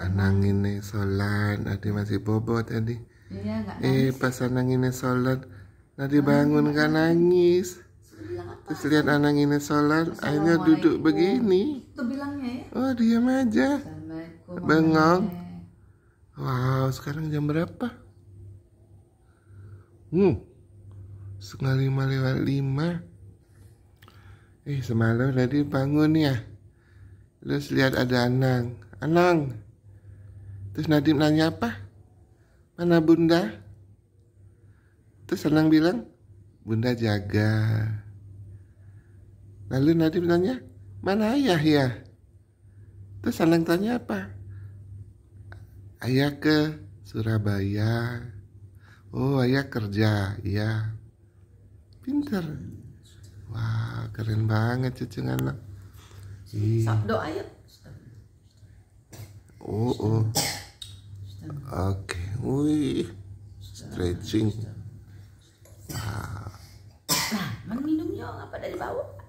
anang ah, ini sholat nanti masih bobo tadi iya, eh pas anang ah, ini sholat nanti bangun kan nangis terus lihat anang ini sholat akhirnya duduk begini itu ya oh diam aja bengong wow sekarang jam berapa hmm setengah lima lewat lima eh semalam tadi bangun ya Terus lihat ada Anang. Anang, Terus Nadim nanya apa? Mana bunda? Terus Anang bilang, bunda jaga. Lalu Nadim nanya, mana ayah ya? Terus Anang tanya apa? Ayah ke Surabaya. Oh ayah kerja, ya Pinter. Wah keren banget cucu anak. Sabdo iya. Ayah Oh oh. Oke, okay. wih, stretching. Nah, minumnya nggak pada di bawah.